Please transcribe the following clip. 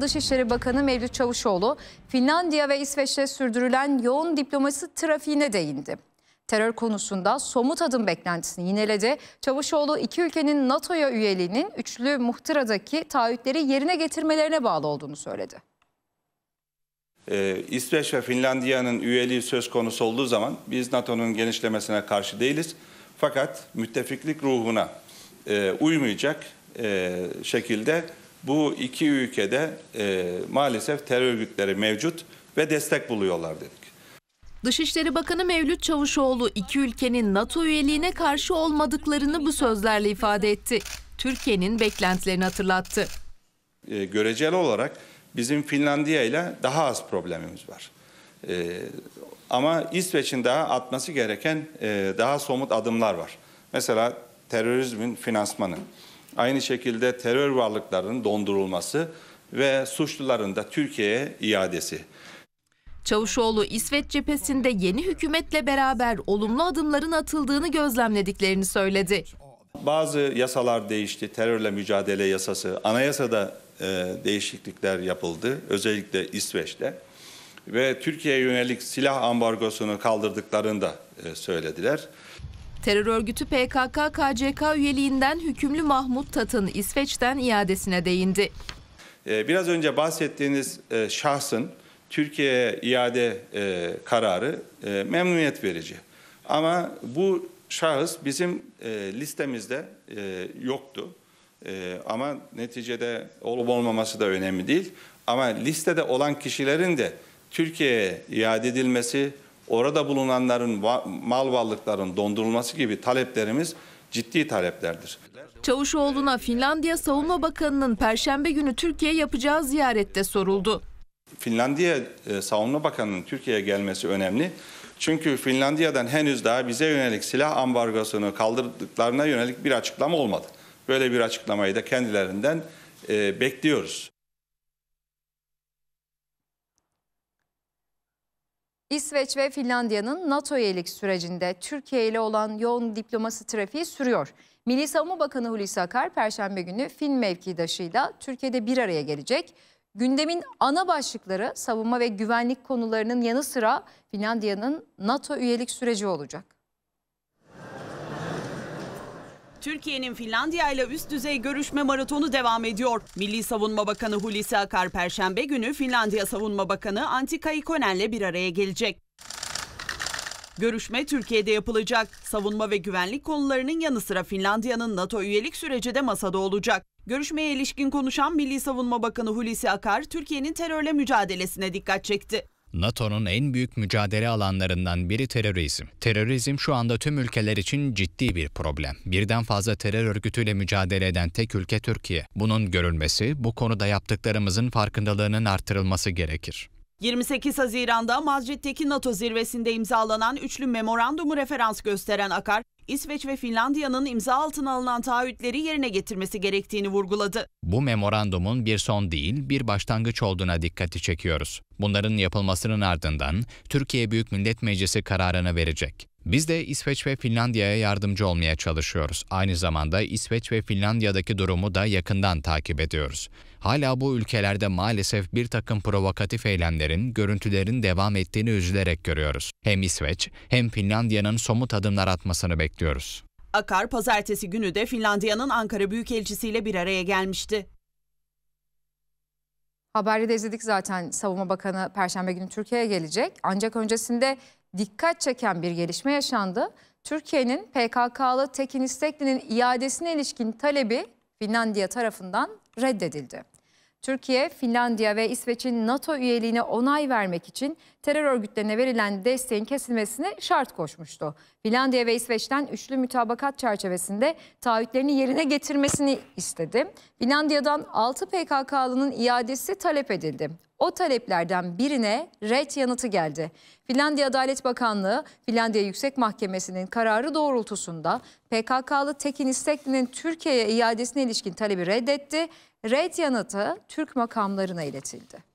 Dışişleri Bakanı Mevlüt Çavuşoğlu, Finlandiya ve İsveç'te sürdürülen yoğun diplomasi trafiğine değindi. Terör konusunda somut adım beklentisini yineledi. Çavuşoğlu iki ülkenin NATO'ya üyeliğinin üçlü muhtıradaki taahhütleri yerine getirmelerine bağlı olduğunu söyledi. Ee, İsveç ve Finlandiya'nın üyeliği söz konusu olduğu zaman biz NATO'nun genişlemesine karşı değiliz. Fakat müttefiklik ruhuna e, uymayacak e, şekilde bu iki ülkede e, maalesef terör örgütleri mevcut ve destek buluyorlar dedik. Dışişleri Bakanı Mevlüt Çavuşoğlu iki ülkenin NATO üyeliğine karşı olmadıklarını bu sözlerle ifade etti. Türkiye'nin beklentilerini hatırlattı. E, göreceli olarak bizim Finlandiya ile daha az problemimiz var. E, ama İsveç'in daha atması gereken e, daha somut adımlar var. Mesela terörizmin finansmanı. Aynı şekilde terör varlıklarının dondurulması ve suçluların da Türkiye'ye iadesi. Çavuşoğlu İsveç cephesinde yeni hükümetle beraber olumlu adımların atıldığını gözlemlediklerini söyledi. Bazı yasalar değişti. Terörle mücadele yasası, anayasada e, değişiklikler yapıldı. Özellikle İsveç'te. Ve Türkiye'ye yönelik silah ambargosunu kaldırdıklarını da e, söylediler. Terör örgütü PKK-KCK üyeliğinden hükümlü Mahmut Tat'ın İsveç'ten iadesine değindi. Ee, biraz önce bahsettiğiniz e, şahsın Türkiye'ye iade e, kararı e, memnuniyet verici. Ama bu şahıs bizim listemizde yoktu. Ama neticede olup olmaması da önemli değil. Ama listede olan kişilerin de Türkiye'ye iade edilmesi, orada bulunanların mal varlıkların dondurulması gibi taleplerimiz ciddi taleplerdir. Çavuşoğlu'na Finlandiya Savunma Bakanı'nın Perşembe günü Türkiye yapacağı ziyarette soruldu. Finlandiya e, Savunma Bakanı'nın Türkiye'ye gelmesi önemli. Çünkü Finlandiya'dan henüz daha bize yönelik silah ambargosunu kaldırdıklarına yönelik bir açıklama olmadı. Böyle bir açıklamayı da kendilerinden e, bekliyoruz. İsveç ve Finlandiya'nın NATO üyelik sürecinde Türkiye ile olan yoğun diplomasi trafiği sürüyor. Milli Savunma Bakanı Hulusi Akar Perşembe günü Fin mevkidaşıyla Türkiye'de bir araya gelecek. Gündemin ana başlıkları savunma ve güvenlik konularının yanı sıra Finlandiya'nın NATO üyelik süreci olacak. Türkiye'nin Finlandiya ile üst düzey görüşme maratonu devam ediyor. Milli Savunma Bakanı Hulusi Akar Perşembe günü Finlandiya Savunma Bakanı Antti Kaikkonen ile bir araya gelecek. Görüşme Türkiye'de yapılacak. Savunma ve güvenlik konularının yanı sıra Finlandiya'nın NATO üyelik süreci de masada olacak. Görüşmeye ilişkin konuşan Milli Savunma Bakanı Hulusi Akar, Türkiye'nin terörle mücadelesine dikkat çekti. NATO'nun en büyük mücadele alanlarından biri terörizm. Terörizm şu anda tüm ülkeler için ciddi bir problem. Birden fazla terör örgütüyle mücadele eden tek ülke Türkiye. Bunun görülmesi, bu konuda yaptıklarımızın farkındalığının artırılması gerekir. 28 Haziran'da Madrid'deki NATO zirvesinde imzalanan üçlü memorandumu referans gösteren Akar, İsveç ve Finlandiya'nın imza altına alınan taahhütleri yerine getirmesi gerektiğini vurguladı. Bu memorandumun bir son değil, bir başlangıç olduğuna dikkati çekiyoruz. Bunların yapılmasının ardından Türkiye Büyük Millet Meclisi kararını verecek. Biz de İsveç ve Finlandiya'ya yardımcı olmaya çalışıyoruz. Aynı zamanda İsveç ve Finlandiya'daki durumu da yakından takip ediyoruz. Hala bu ülkelerde maalesef bir takım provokatif eylemlerin, görüntülerin devam ettiğini üzülerek görüyoruz. Hem İsveç hem Finlandiya'nın somut adımlar atmasını bekliyoruz. Akar pazartesi günü de Finlandiya'nın Ankara Büyükelçisi ile bir araya gelmişti. Haberde izledik zaten Savunma Bakanı Perşembe günü Türkiye'ye gelecek. Ancak öncesinde dikkat çeken bir gelişme yaşandı. Türkiye'nin PKK'lı Tekin İstekli'nin iadesine ilişkin talebi Finlandiya tarafından reddedildi. Türkiye, Finlandiya ve İsveç'in NATO üyeliğine onay vermek için terör örgütlerine verilen desteğin kesilmesine şart koşmuştu. Finlandiya ve İsveç'ten üçlü mütabakat çerçevesinde taahhütlerini yerine getirmesini istedi. Finlandiya'dan 6 PKK'lının iadesi talep edildi. O taleplerden birine red yanıtı geldi. Finlandiya Adalet Bakanlığı, Finlandiya Yüksek Mahkemesi'nin kararı doğrultusunda PKK'lı Tekin İstekli'nin Türkiye'ye iadesine ilişkin talebi reddetti. Red yanıtı Türk makamlarına iletildi.